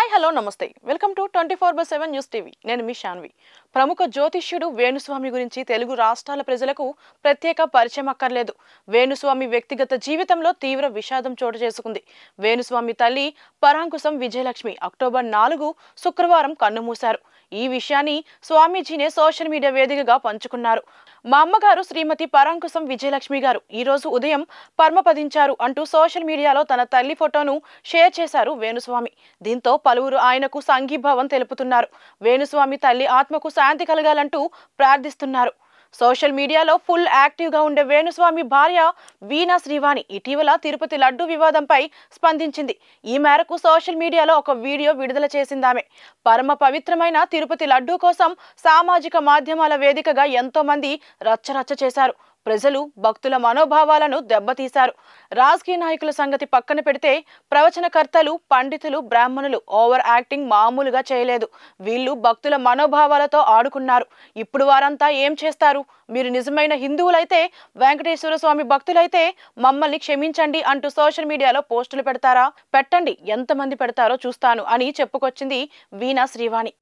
hi hello నమస్తే welcome to twenty four by seven news TV నేను మీ షాన్వి ప్రముఖ జ్యోతిష్యుడు వేణుస్వామి గురించి తెలుగు రాష్ట్రాల ప్రజలకు ప్రత్యేక పరిచయం అక్కర్లేదు వేణుస్వామి వ్యక్తిగత జీవితంలో తీవ్ర విషాదం చోటు చేసుకుంది వేణుస్వామి తల్లి పరాంకుశం విజయలక్ష్మి అక్టోబర్ నాలుగు శుక్రవారం కన్నుమూశారు ఈ విషయాన్ని స్వామీజీనే సోషల్ మీడియా వేదికగా పంచుకున్నారు మా అమ్మగారు శ్రీమతి పరాంకుశం విజయలక్ష్మి గారు ఈరోజు ఉదయం పరమపదించారు అంటూ సోషల్ మీడియాలో తన తల్లి ఫోటోను షేర్ చేశారు వేణుస్వామి దీంతో పలువురు ఆయనకు సంఘీభావం తెలుపుతున్నారు వేణుస్వామి తల్లి ఆత్మకు శాంతి కలగాలంటూ ప్రార్థిస్తున్నారు సోషల్ మీడియాలో ఫుల్ యాక్టివ్గా ఉండే వేణుస్వామి భార్య వీణా శ్రీవాణి ఇటీవల తిరుపతి లడ్డు వివాదంపై స్పందించింది ఈ మేరకు సోషల్ మీడియాలో ఒక వీడియో విడుదల చేసిందామె పరమ పవిత్రమైన తిరుపతి లడ్డు కోసం సామాజిక మాధ్యమాల వేదికగా ఎంతో మంది రచ్చరచ్చ చేశారు ప్రజలు భక్తుల మనోభావాలను దెబ్బతీశారు రాజకీయ నాయకుల సంగతి పక్కన పెడితే ప్రవచనకర్తలు పండితులు బ్రాహ్మణులు ఓవర్ యాక్టింగ్ మామూలుగా చేయలేదు వీళ్ళు భక్తుల మనోభావాలతో ఆడుకున్నారు ఇప్పుడు వారంతా ఏం చేస్తారు మీరు నిజమైన హిందువులైతే వెంకటేశ్వర స్వామి భక్తులైతే మమ్మల్ని క్షమించండి అంటూ సోషల్ మీడియాలో పోస్టులు పెడతారా పెట్టండి ఎంతమంది పెడతారో చూస్తాను అని చెప్పుకొచ్చింది వీణా శ్రీవాణి